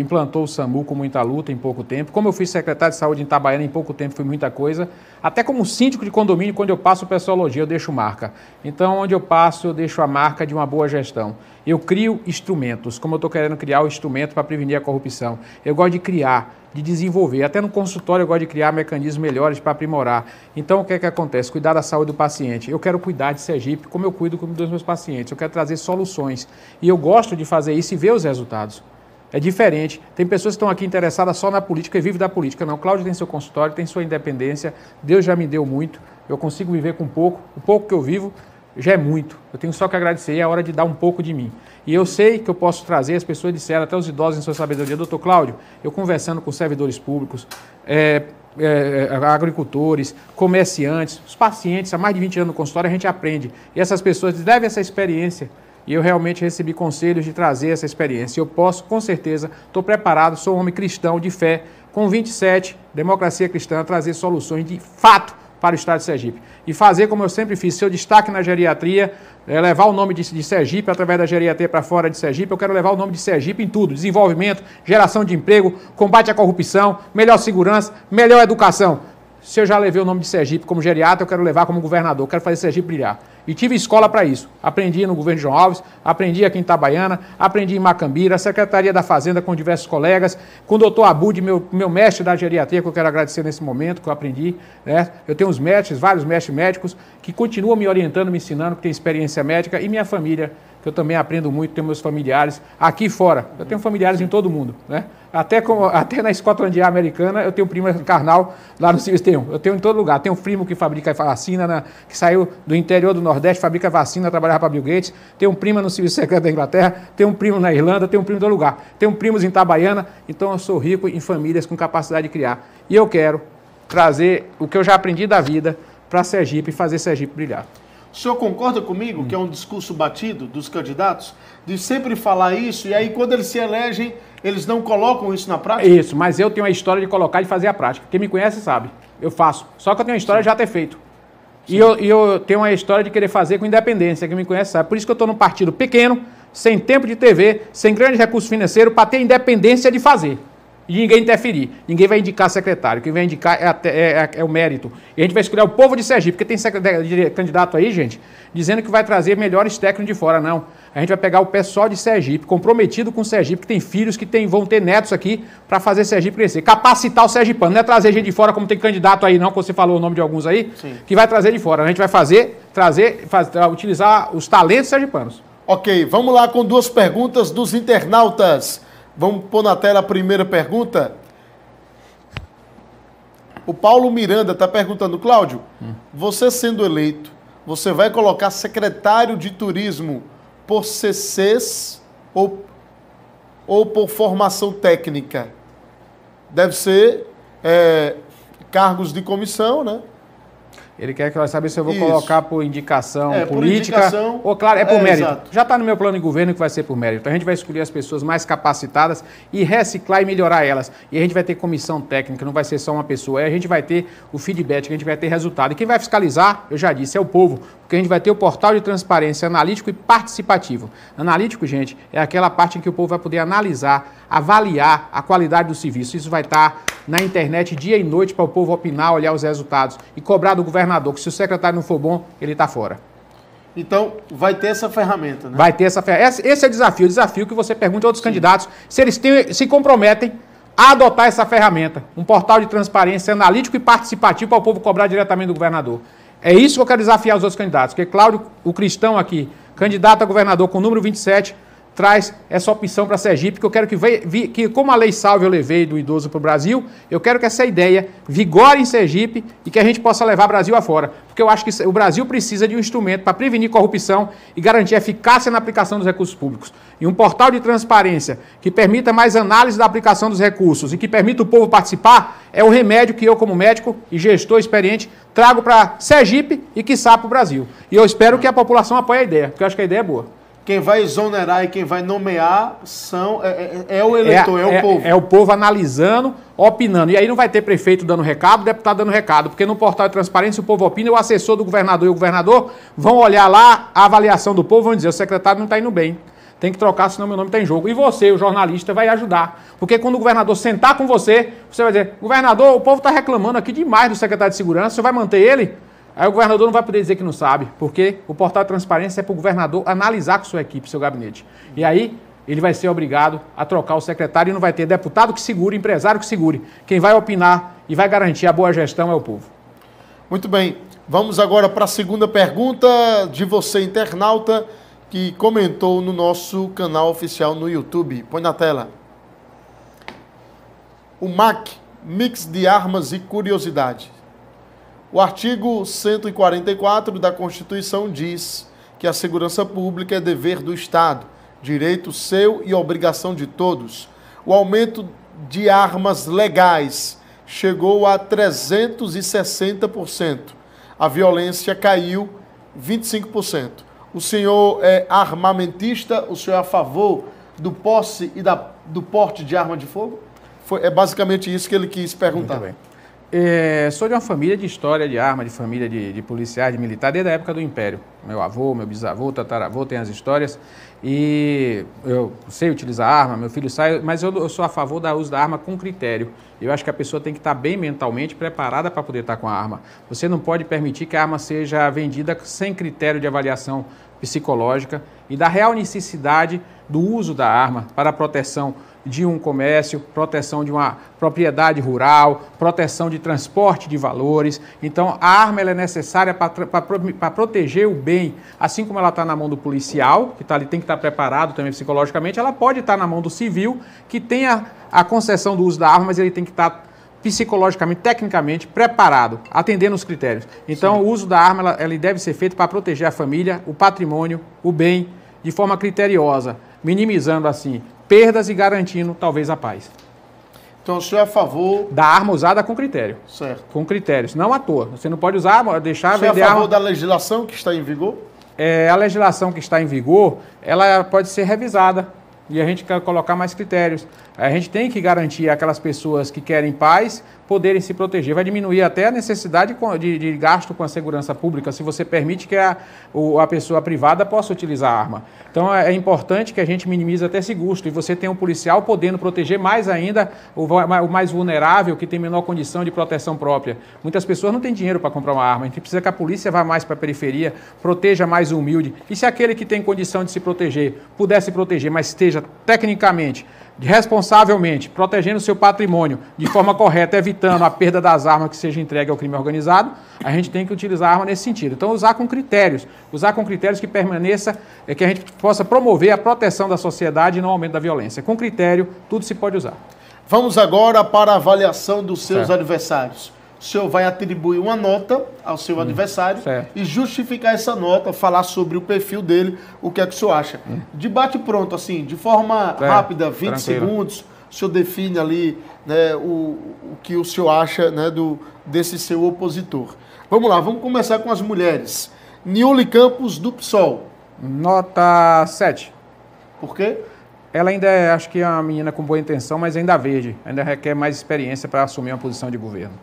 implantou o SAMU com muita luta em pouco tempo, como eu fui secretário de saúde em Itabaiana em pouco tempo, foi muita coisa, até como síndico de condomínio, quando eu passo pessoalogia, eu deixo marca. Então, onde eu passo, eu deixo a marca de uma boa gestão. Eu crio instrumentos, como eu estou querendo criar o instrumento para prevenir a corrupção. Eu gosto de criar de desenvolver. Até no consultório eu gosto de criar mecanismos melhores para aprimorar. Então, o que é que acontece? Cuidar da saúde do paciente. Eu quero cuidar de Sergipe como eu cuido dos meus pacientes. Eu quero trazer soluções. E eu gosto de fazer isso e ver os resultados. É diferente. Tem pessoas que estão aqui interessadas só na política e vivem da política. Não, Cláudio tem seu consultório, tem sua independência. Deus já me deu muito. Eu consigo viver com pouco. O pouco que eu vivo, já é muito. Eu tenho só que agradecer, é hora de dar um pouco de mim. E eu sei que eu posso trazer, as pessoas disseram, até os idosos em sua sabedoria, doutor Cláudio, eu conversando com servidores públicos, é, é, é agricultores, comerciantes, os pacientes, há mais de 20 anos no consultório, a gente aprende. E essas pessoas devem essa experiência. E eu realmente recebi conselhos de trazer essa experiência. Eu posso, com certeza, estou preparado, sou um homem cristão de fé, com 27, democracia cristã, trazer soluções de fato para o Estado de Sergipe. E fazer, como eu sempre fiz, seu destaque na geriatria, é levar o nome de, de Sergipe através da geriatria para fora de Sergipe. Eu quero levar o nome de Sergipe em tudo: desenvolvimento, geração de emprego, combate à corrupção, melhor segurança, melhor educação se eu já levei o nome de Sergipe como geriatra, eu quero levar como governador, quero fazer Sergipe brilhar. E tive escola para isso. Aprendi no governo de João Alves, aprendi aqui em Itabaiana, aprendi em Macambira, Secretaria da Fazenda com diversos colegas, com o doutor Abud, meu, meu mestre da geriatria, que eu quero agradecer nesse momento, que eu aprendi. Né? Eu tenho uns mestres, vários mestres médicos, que continuam me orientando, me ensinando, que têm experiência médica, e minha família, que eu também aprendo muito, tenho meus familiares aqui fora. Eu tenho familiares em todo mundo, né? Até, até na Scotland Yard americana, eu tenho primo carnal lá no Silvestre eu tenho em todo lugar. Tenho um primo que fabrica vacina, na, né, que saiu do interior do Nordeste, fabrica vacina, trabalhava para Bill Gates. Tenho um primo no Silvio Secreto da Inglaterra, tenho um primo na Irlanda, tenho um primo em todo lugar. Tenho primos em Itabaiana. Então eu sou rico em famílias com capacidade de criar. E eu quero trazer o que eu já aprendi da vida para Sergipe e fazer Sergipe brilhar. O senhor concorda comigo hum. que é um discurso batido dos candidatos de sempre falar isso e aí quando eles se elegem eles não colocam isso na prática? Isso, mas eu tenho a história de colocar e fazer a prática. Quem me conhece sabe. Eu faço. Só que eu tenho a história Sim. de já ter feito. E eu, e eu tenho a história de querer fazer com independência. Quem me conhece sabe. Por isso que eu estou num partido pequeno, sem tempo de TV, sem grande recurso financeiro, para ter independência de fazer e ninguém interferir. Ninguém vai indicar secretário. Quem vai indicar é, é, é, é, o mérito. E a gente vai escolher o povo de Sergipe, porque tem candidato aí, gente, dizendo que vai trazer melhores técnicos de fora, não. A gente vai pegar o pessoal de Sergipe, comprometido com Sergipe, que tem filhos, que tem, vão ter netos aqui, para fazer Sergipe crescer. Capacitar o Sergipano, não é trazer gente de fora, como tem candidato aí, não, que você falou o nome de alguns aí, Sim. que vai trazer de fora. A gente vai fazer, trazer, faz, utilizar os talentos sergipanos. Ok, vamos lá com duas perguntas dos internautas. Vamos pôr na tela a primeira pergunta. O Paulo Miranda está perguntando, Cláudio, você sendo eleito, você vai colocar secretário de turismo por CCs ou, ou por formação técnica? Deve ser é, cargos de comissão, né? Ele quer que ela saiba se eu vou Isso. colocar por indicação é, política. Por indicação, ou, claro, é por é, mérito. Exato. Já está no meu plano de governo que vai ser por mérito. A gente vai escolher as pessoas mais capacitadas e reciclar e melhorar elas. E a gente vai ter comissão técnica, não vai ser só uma pessoa. a gente vai ter o feedback, a gente vai ter resultado. E quem vai fiscalizar, eu já disse, é o povo porque a gente vai ter o portal de transparência analítico e participativo. Analítico, gente, é aquela parte em que o povo vai poder analisar, avaliar a qualidade do serviço. Isso vai estar na internet dia e noite para o povo opinar, olhar os resultados e cobrar do governador que se o secretário não for bom, ele está fora. Então, vai ter essa ferramenta, né? Vai ter essa ferramenta. Esse é o desafio, o desafio que você pergunta a outros Sim. candidatos se eles têm, se comprometem a adotar essa ferramenta, um portal de transparência analítico e participativo para o povo cobrar diretamente do governador. É isso que eu quero desafiar os outros candidatos, porque Cláudio, o cristão aqui, candidato a governador com o número 27, traz essa opção para Sergipe, que eu quero que, que, como a lei salve eu levei do idoso para o Brasil, eu quero que essa ideia vigore em Sergipe e que a gente possa levar Brasil afora. Porque eu acho que o Brasil precisa de um instrumento para prevenir corrupção e garantir eficácia na aplicação dos recursos públicos. E um portal de transparência que permita mais análise da aplicação dos recursos e que permita o povo participar é o remédio que eu, como médico e gestor experiente, trago para Sergipe e, quiçá, para o Brasil. E eu espero que a população apoie a ideia, porque eu acho que a ideia é boa. Quem vai exonerar e quem vai nomear são é, é, é o é eleitor, é, é o é, povo. É o povo analisando, opinando. E aí não vai ter prefeito dando recado, deputado dando recado, porque no portal de transparência o povo opina, o assessor do governador e o governador vão olhar lá a avaliação do povo, vão dizer, o secretário não está indo bem. Tem que trocar, senão meu nome está em jogo. E você, o jornalista, vai ajudar. Porque quando o governador sentar com você, você vai dizer: governador, o povo está reclamando aqui demais do secretário de segurança, você vai manter ele? Aí o governador não vai poder dizer que não sabe, porque o portal de transparência é para o governador analisar com sua equipe, seu gabinete. E aí ele vai ser obrigado a trocar o secretário e não vai ter deputado que segure, empresário que segure. Quem vai opinar e vai garantir a boa gestão é o povo. Muito bem. Vamos agora para a segunda pergunta de você, internauta, que comentou no nosso canal oficial no YouTube. Põe na tela. O MAC, Mix de Armas e Curiosidades. O artigo 144 da Constituição diz que a segurança pública é dever do Estado, direito seu e obrigação de todos. O aumento de armas legais chegou a 360%. A violência caiu 25%. O senhor é armamentista? O senhor é a favor do posse e da, do porte de arma de fogo? Foi, é basicamente isso que ele quis perguntar. Muito bem. É, sou de uma família de história de arma, de família de, de policiais, de militares, desde a época do Império. Meu avô, meu bisavô, tataravô tem as histórias. E eu sei utilizar arma, meu filho sai, mas eu, eu sou a favor do uso da arma com critério. Eu acho que a pessoa tem que estar bem mentalmente preparada para poder estar com a arma. Você não pode permitir que a arma seja vendida sem critério de avaliação psicológica e da real necessidade do uso da arma para a proteção de um comércio, proteção de uma propriedade rural, proteção de transporte de valores. Então, a arma é necessária para proteger o bem, assim como ela está na mão do policial, que tá, ali tem que estar tá preparado também psicologicamente, ela pode estar tá na mão do civil, que tem a, a, concessão do uso da arma, mas ele tem que estar tá psicologicamente, tecnicamente preparado, atendendo os critérios. Então, Sim. o uso da arma ela deve ser feito para proteger a família, o patrimônio, o bem, de forma criteriosa minimizando assim perdas e garantindo talvez a paz. Então o senhor é a favor. Da arma usada com critério. Certo. Com critérios, não à toa. Você não pode usar, deixar o é vender. é a favor arma... da legislação que está em vigor? É, a legislação que está em vigor, ela pode ser revisada e a gente quer colocar mais critérios. A gente tem que garantir aquelas pessoas que querem paz poderem se proteger. Vai diminuir até a necessidade de, de gasto com a segurança pública, se você permite que a, a pessoa privada possa utilizar a arma. Então é, é importante que a gente minimize até esse custo e você tem um policial podendo proteger mais ainda o, o mais vulnerável, que tem menor condição de proteção própria. Muitas pessoas não têm dinheiro para comprar uma arma, a gente precisa que a polícia vá mais para a periferia, proteja mais o humilde. E se aquele que tem condição de se proteger pudesse proteger, mas esteja tecnicamente, responsavelmente, protegendo seu patrimônio de forma correta, evitando a perda das armas que seja entregue ao crime organizado, a gente tem que utilizar a arma nesse sentido. Então, usar com critérios, usar com critérios que permaneça, eh, que a gente possa promover a proteção da sociedade e não aumento da violência. Com critério, tudo se pode usar. Vamos agora para a avaliação dos seus certo. adversários o senhor vai atribuir uma nota ao seu hum, adversário certo. e justificar essa nota, falar sobre o perfil dele, o que é que o senhor acha. Hum. Debate pronto, assim, de forma certo, rápida, 20 tranquilo. segundos, o senhor define ali né, o, o que o senhor acha né, do, desse seu opositor. Vamos lá, vamos começar com as mulheres. Niuli Campos, do PSOL. Nota 7. Por quê? Ela ainda é, acho que é uma menina com boa intenção, mas ainda verde. Ainda requer mais experiência para assumir uma posição de governo.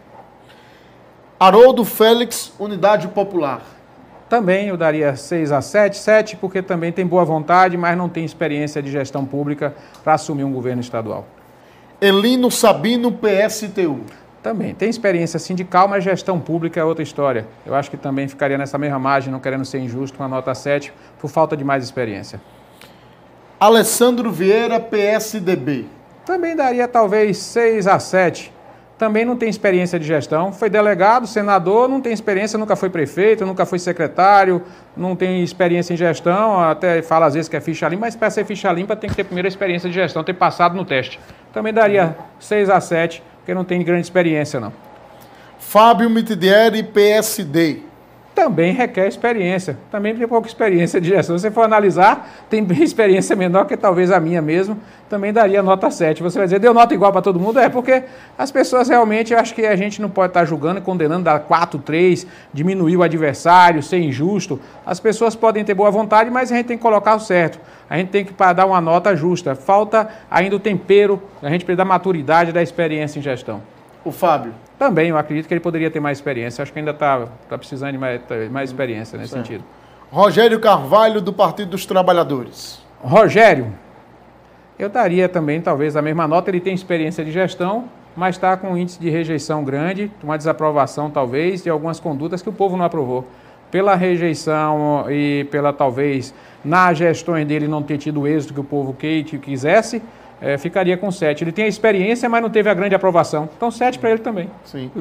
Haroldo Félix, Unidade Popular. Também eu daria 6 a 7, 7 porque também tem boa vontade, mas não tem experiência de gestão pública para assumir um governo estadual. Elino Sabino, PSTU. Também tem experiência sindical, mas gestão pública é outra história. Eu acho que também ficaria nessa mesma margem, não querendo ser injusto, com a nota 7, por falta de mais experiência. Alessandro Vieira, PSDB. Também daria talvez 6 a 7 também não tem experiência de gestão. Foi delegado, senador, não tem experiência, nunca foi prefeito, nunca foi secretário, não tem experiência em gestão, até fala às vezes que é ficha limpa, mas para ser ficha limpa tem que ter primeiro experiência de gestão, ter passado no teste. Também daria 6 a 7, porque não tem grande experiência não. Fábio Mitidieri, PSD também requer experiência. Também tem pouca experiência de gestão. Se você for analisar, tem experiência menor que talvez a minha mesmo, também daria nota 7. Você vai dizer, deu nota igual para todo mundo? É porque as pessoas realmente, eu acho que a gente não pode estar tá julgando e condenando, dar 4, 3, diminuir o adversário, ser injusto. As pessoas podem ter boa vontade, mas a gente tem que colocar o certo. A gente tem que dar uma nota justa. Falta ainda o tempero, a gente precisa da maturidade, da experiência em gestão. O Fábio, também, eu acredito que ele poderia ter mais experiência. Acho que ainda está tá precisando de mais, mais hum, experiência nesse certo. sentido. Rogério Carvalho, do Partido dos Trabalhadores. Rogério, eu daria também, talvez, a mesma nota. Ele tem experiência de gestão, mas está com um índice de rejeição grande, uma desaprovação, talvez, de algumas condutas que o povo não aprovou. Pela rejeição e pela, talvez, na gestão dele não ter tido o êxito que o povo queite, quisesse, é, ficaria com 7. Ele tem a experiência, mas não teve a grande aprovação. Então, 7 para ele também. Sim.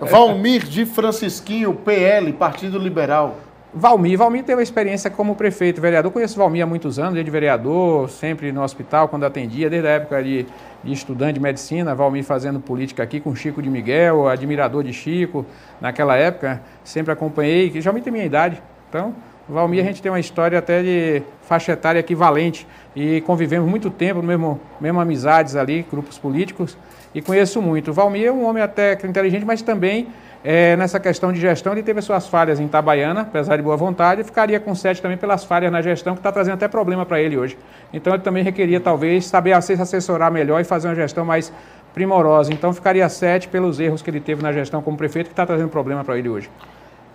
Valmir de Francisquinho, PL, Partido Liberal. Valmir, Valmir tem uma experiência como prefeito, vereador. Conheço Valmir há muitos anos, ele é vereador, sempre no hospital, quando atendia, desde a época de, de, estudante de medicina. Valmir fazendo política aqui com Chico de Miguel, admirador de Chico, naquela época. Sempre acompanhei, que já tem é minha idade. Então, Valmir, a gente tem uma história até de faixa etária equivalente e convivemos muito tempo, mesmo, mesmo amizades ali, grupos políticos, e conheço muito. Valmir é um homem até inteligente, mas também é, nessa questão de gestão, ele teve as suas falhas em Itabaiana, apesar de boa vontade, e ficaria com sete também pelas falhas na gestão, que está trazendo até problema para ele hoje. Então ele também requeria, talvez, saber se assessorar melhor e fazer uma gestão mais primorosa. Então ficaria sete pelos erros que ele teve na gestão como prefeito, que está trazendo problema para ele hoje.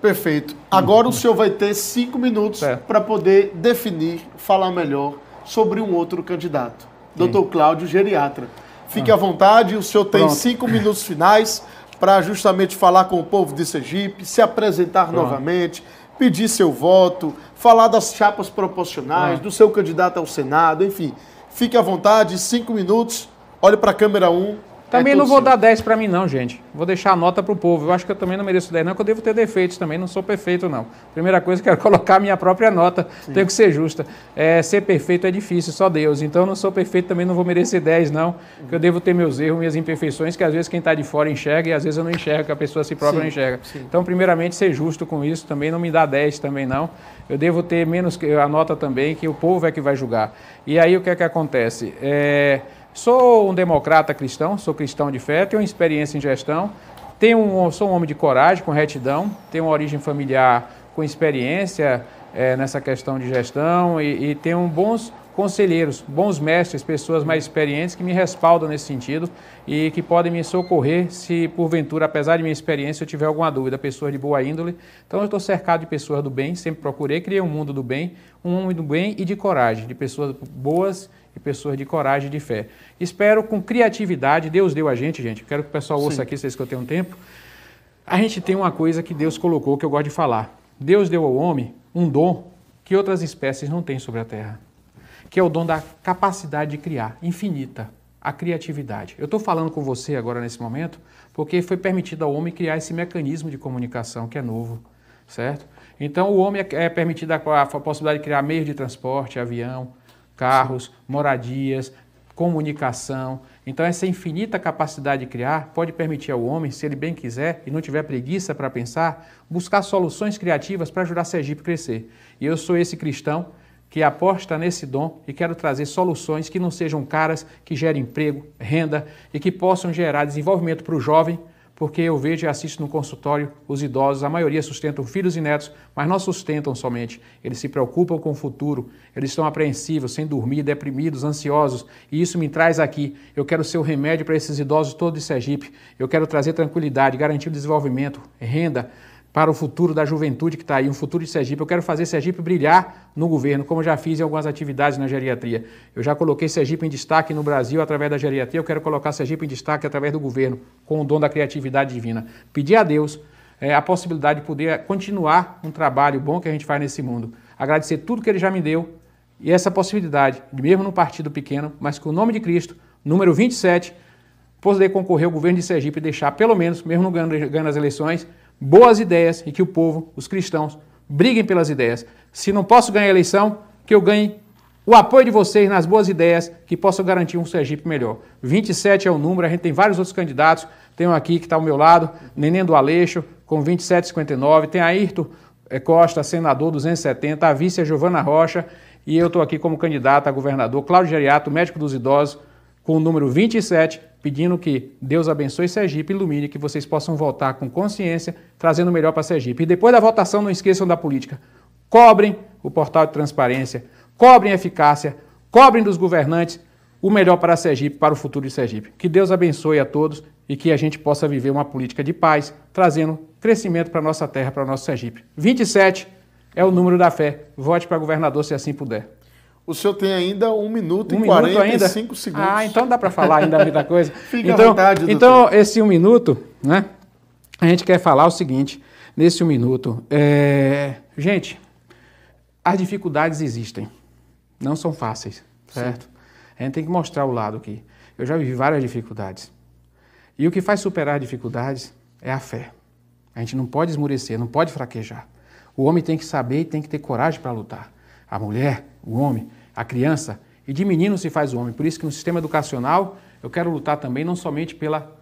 Perfeito. Agora o senhor vai ter cinco minutos para poder definir, falar melhor sobre um outro candidato, Sim. Cláudio Geriatra. Fique ah. à vontade, o senhor tem Pronto. cinco minutos finais para justamente falar com o povo de Sergipe, se apresentar Pronto. novamente, pedir seu voto, falar das chapas proporcionais, ah. do seu candidato ao Senado, enfim. Fique à vontade, cinco minutos, olhe para a câmera 1, um, é também é não vou dar 10 para mim, não, gente. Vou deixar a nota para o povo. Eu acho que eu também não mereço 10, não, que eu devo ter defeitos também, não sou perfeito, não. Primeira coisa, quero colocar a minha própria nota. Sim. Tenho que ser justa. É, ser perfeito é difícil, só Deus. Então, eu não sou perfeito, também não vou merecer 10, não. Que eu devo ter meus erros, minhas imperfeições, que às vezes quem está de fora enxerga e às vezes eu não enxergo, que a pessoa si própria sim, não enxerga. Sim. Então, primeiramente, ser justo com isso também, não me dá 10 também, não. Eu devo ter menos que a nota também, que o povo é que vai julgar. E aí, o que é que acontece? É Sou um democrata cristão, sou cristão de fé, tenho experiência em gestão, tenho um, sou um homem de coragem, com retidão, tenho uma origem familiar com experiência é, nessa questão de gestão e, e tenho bons conselheiros, bons mestres, pessoas mais experientes que me respaldam nesse sentido e que podem me socorrer se porventura, apesar de minha experiência, eu tiver alguma dúvida, pessoas de boa índole. Então eu estou cercado de pessoas do bem, sempre procurei, criei um mundo do bem, um mundo do bem e de coragem, de pessoas boas e pessoas de coragem e de fé. Espero com criatividade, Deus deu a gente, gente. Quero que o pessoal ouça Sim. aqui, vocês que eu tenho um tempo. A gente tem uma coisa que Deus colocou que eu gosto de falar. Deus deu ao homem um dom que outras espécies não têm sobre a Terra, que é o dom da capacidade de criar, infinita, a criatividade. Eu estou falando com você agora nesse momento porque foi permitido ao homem criar esse mecanismo de comunicação que é novo, certo? Então o homem é, é permitido a possibilidade de criar meios de transporte, avião, carros, moradias, comunicação. Então, essa infinita capacidade de criar pode permitir ao homem, se ele bem quiser e não tiver preguiça para pensar, buscar soluções criativas para ajudar a Sergipe crescer. E eu sou esse cristão que aposta nesse dom e quero trazer soluções que não sejam caras, que gerem emprego, renda e que possam gerar desenvolvimento para o jovem, porque eu vejo e assisto no consultório os idosos, a maioria sustentam filhos e netos, mas não sustentam somente. Eles se preocupam com o futuro, eles estão apreensivos, sem dormir, deprimidos, ansiosos, e isso me traz aqui. Eu quero ser o remédio para esses idosos todos de Sergipe. Eu quero trazer tranquilidade, garantir o desenvolvimento, renda, para o futuro da juventude que está aí, um futuro de Sergipe. Eu quero fazer Sergipe brilhar no governo, como eu já fiz em algumas atividades na geriatria. Eu já coloquei Sergipe em destaque no Brasil através da geriatria, eu quero colocar Sergipe em destaque através do governo, com o dom da criatividade divina. Pedir a Deus é, a possibilidade de poder continuar um trabalho bom que a gente faz nesse mundo. Agradecer tudo que ele já me deu e essa possibilidade, mesmo num partido pequeno, mas com o nome de Cristo, número 27, poder concorrer ao governo de Sergipe e deixar, pelo menos, mesmo não ganhando, ganhando as eleições, boas ideias e que o povo, os cristãos, briguem pelas ideias. Se não posso ganhar a eleição, que eu ganhe o apoio de vocês nas boas ideias que possam garantir um Sergipe melhor. 27 é o número, a gente tem vários outros candidatos. Tem um aqui que está ao meu lado, Neném do Aleixo, com 27,59. Tem a Ayrton eh, Costa, senador 270. A vice é Giovana Rocha. E eu estou aqui como candidato a governador. Cláudio Geriato, médico dos idosos, com o número 27, pedindo que Deus abençoe Sergipe, ilumine, que vocês possam voltar com consciência, trazendo o melhor para Sergipe. E depois da votação, não esqueçam da política. Cobrem o portal de transparência, cobrem a eficácia, cobrem dos governantes o melhor para Sergipe, para o futuro de Sergipe. Que Deus abençoe a todos e que a gente possa viver uma política de paz, trazendo crescimento para a nossa terra, para o nosso Sergipe. 27 é o número da fé. Vote para governador se assim puder. O senhor tem ainda 1 minuto um e 45 segundos. Ah, então dá para falar ainda muita coisa. Fica então, à vontade, Então, esse 1 um minuto, né? A gente quer falar o seguinte, nesse 1 um minuto. É... Gente, as dificuldades existem. Não são fáceis, certo? Sim. A gente tem que mostrar o lado aqui. Eu já vivi várias dificuldades. E o que faz superar dificuldades é a fé. A gente não pode esmurecer, não pode fraquejar. O homem tem que saber e tem que ter coragem para lutar. A mulher o homem, a criança, e de menino se faz o homem. Por isso que no sistema educacional eu quero lutar também não somente pela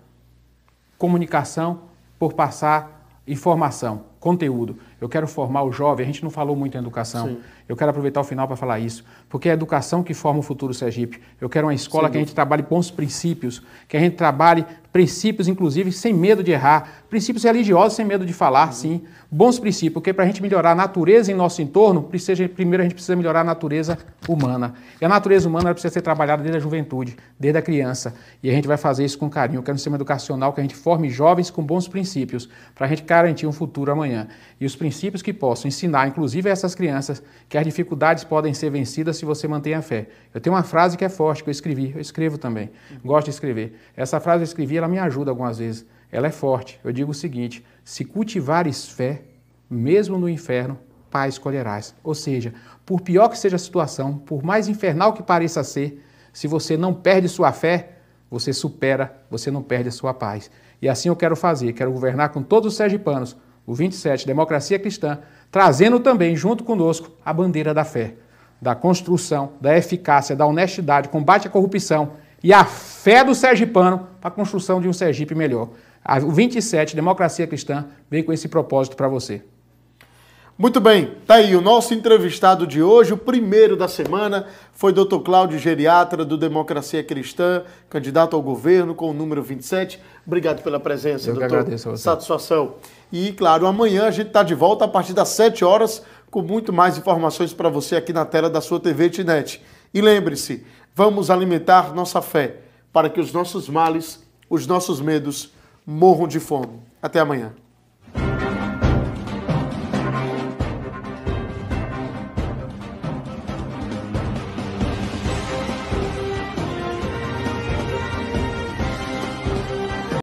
comunicação, por passar informação, conteúdo eu quero formar o jovem. A gente não falou muito em educação. Sim. Eu quero aproveitar o final para falar isso, porque é a educação que forma o futuro Sergipe. Eu quero uma escola Sim. que a gente trabalhe bons princípios, que a gente trabalhe princípios, inclusive, sem medo de errar, princípios religiosos sem medo de falar, uhum. sim, bons princípios, porque para a gente melhorar a natureza em nosso entorno, precisa, primeiro a gente precisa melhorar a natureza humana. E a natureza humana precisa ser trabalhada desde a juventude, desde a criança, e a gente vai fazer isso com carinho. Eu quero um sistema educacional que a gente forme jovens com bons princípios, para a gente garantir um futuro amanhã. E os princípios princípios que possam ensinar, inclusive a essas crianças, que as dificuldades podem ser vencidas se você mantém a fé. Eu tenho uma frase que é forte, que eu escrevi, eu escrevo também, gosto de escrever. Essa frase eu escrevi, ela me ajuda algumas vezes, ela é forte. Eu digo o seguinte, se cultivares fé, mesmo no inferno, paz colherás. Ou seja, por pior que seja a situação, por mais infernal que pareça ser, se você não perde sua fé, você supera, você não perde a sua paz. E assim eu quero fazer, quero governar com todos os sergipanos, o 27, Democracia Cristã, trazendo também, junto conosco, a bandeira da fé, da construção, da eficácia, da honestidade, combate à corrupção e a fé do sergipano para a construção de um Sergipe melhor. O 27, Democracia Cristã, vem com esse propósito para você. Muito bem, tá aí o nosso entrevistado de hoje, o primeiro da semana, foi Dr. Cláudio Geriatra, do Democracia Cristã, candidato ao governo com o número 27. Obrigado pela presença, Eu doutor. Que agradeço a você. Satisfação. E, claro, amanhã a gente está de volta a partir das 7 horas com muito mais informações para você aqui na tela da sua TV Tinet. E lembre-se, vamos alimentar nossa fé para que os nossos males, os nossos medos morram de fome. Até amanhã.